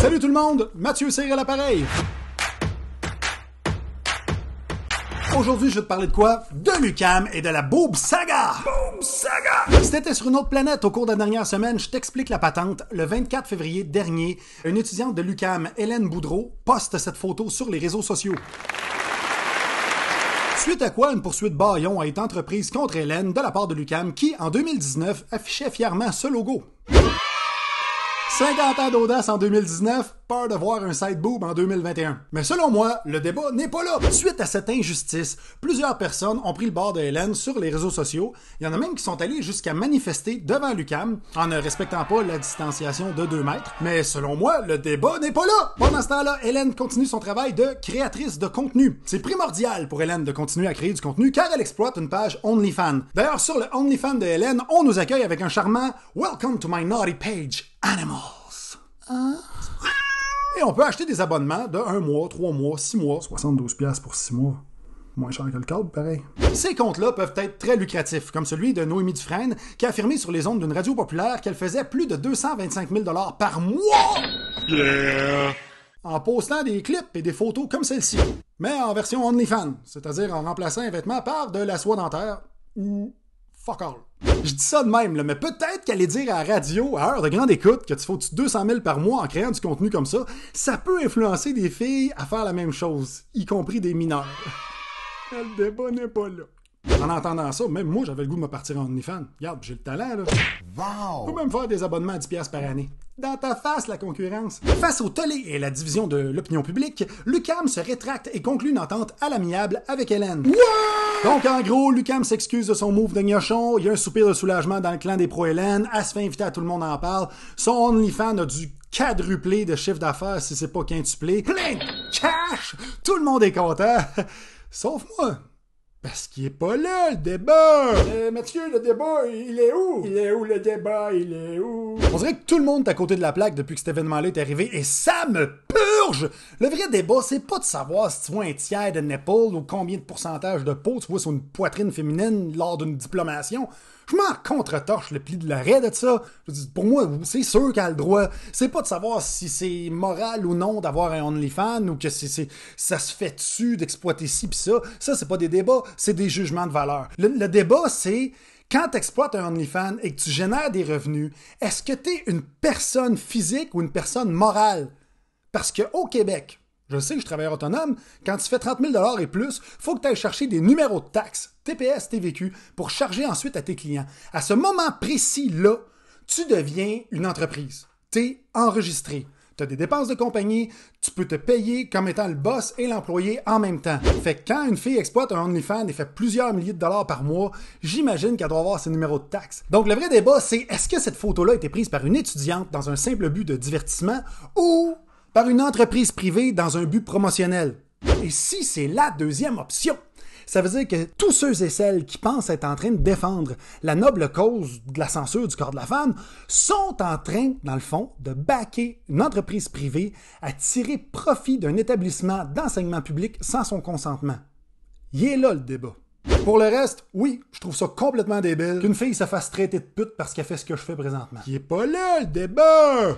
Salut tout le monde, Mathieu Cyr à l'appareil. Aujourd'hui, je vais te parler de quoi? De l'UCAM et de la Boob Saga! Boob Saga! Si t'étais sur une autre planète au cours de la dernière semaine, je t'explique la patente. Le 24 février dernier, une étudiante de l'UCAM, Hélène Boudreau, poste cette photo sur les réseaux sociaux. Suite à quoi, une poursuite baillon a été entreprise contre Hélène de la part de l'UCAM qui, en 2019, affichait fièrement ce logo. 50 ans d'audace en 2019, peur de voir un side boob en 2021. Mais selon moi, le débat n'est pas là. Suite à cette injustice, plusieurs personnes ont pris le bord de Hélène sur les réseaux sociaux. Il y en a même qui sont allés jusqu'à manifester devant l'UCAM en ne respectant pas la distanciation de 2 mètres. Mais selon moi, le débat n'est pas là. Pendant ce temps-là, Hélène continue son travail de créatrice de contenu. C'est primordial pour Hélène de continuer à créer du contenu car elle exploite une page OnlyFans. D'ailleurs, sur le OnlyFans de Hélène, on nous accueille avec un charmant Welcome to my naughty page. Animals. Hein? Et on peut acheter des abonnements de 1 mois, 3 mois, 6 mois. 72$ pour 6 mois. Moins cher que le câble, pareil. Ces comptes-là peuvent être très lucratifs, comme celui de Noémie Dufresne, qui a affirmé sur les ondes d'une radio populaire qu'elle faisait plus de 225 000 par mois yeah. en postant des clips et des photos comme celle-ci, mais en version OnlyFans, c'est-à-dire en remplaçant un vêtement par de la soie dentaire ou fuck all. Je dis ça de même, mais peut-être qu'aller dire à la radio, à heure de grande écoute, que tu faut 200 000 par mois en créant du contenu comme ça, ça peut influencer des filles à faire la même chose, y compris des mineurs. Elle débat n'est pas là. En entendant ça, même moi, j'avais le goût de me partir en OnlyFans. Regarde, j'ai le talent, là. Wow! même faire des abonnements à 10$ par année. Dans ta face, la concurrence. Face au tollé et la division de l'opinion publique, Lucam se rétracte et conclut une entente à l'amiable avec Hélène. Donc, en gros, Lucam s'excuse de son move de gnochon, il y a un soupir de soulagement dans le clan des pro-Hélène, à se fait inviter à tout le monde en parle, son OnlyFans a du quadruplé de chiffre d'affaires si c'est pas quintuplé. Plein de cash! Tout le monde est content! Sauf moi. Parce qu'il est pas là, le débat! Euh, Mathieu, le débat, il est où? Il est où le débat? Il est où? On dirait que tout le monde est à côté de la plaque depuis que cet événement-là est arrivé et ça me purge! Le vrai débat, c'est pas de savoir si tu vois un tiers de nipple ou combien de pourcentage de peau tu vois sur une poitrine féminine lors d'une diplomation. Je m'en contre-torche le pli de l'arrêt de ça. pour moi, c'est sûr qu'elle a le droit. C'est pas de savoir si c'est moral ou non d'avoir un OnlyFans ou que c'est, ça se fait dessus d'exploiter ci pis ça. Ça, c'est pas des débats, c'est des jugements de valeur. le, débat, c'est quand tu un OnlyFans et que tu génères des revenus, est-ce que t'es une personne physique ou une personne morale? Parce qu'au Québec, je sais que je travaille autonome, quand tu fais 30 000 et plus, faut que tu ailles chercher des numéros de taxes, TPS, TVQ, pour charger ensuite à tes clients. À ce moment précis-là, tu deviens une entreprise. Tu es enregistré. Tu as des dépenses de compagnie, tu peux te payer comme étant le boss et l'employé en même temps. Fait que quand une fille exploite un OnlyFans et fait plusieurs milliers de dollars par mois, j'imagine qu'elle doit avoir ses numéros de taxes. Donc le vrai débat, c'est est-ce que cette photo-là a été prise par une étudiante dans un simple but de divertissement ou par une entreprise privée dans un but promotionnel. Et si c'est la deuxième option, ça veut dire que tous ceux et celles qui pensent être en train de défendre la noble cause de la censure du corps de la femme sont en train, dans le fond, de baquer une entreprise privée à tirer profit d'un établissement d'enseignement public sans son consentement. Y est là le débat. Pour le reste, oui, je trouve ça complètement débile qu'une fille se fasse traiter de pute parce qu'elle fait ce que je fais présentement. Il est pas là le débat!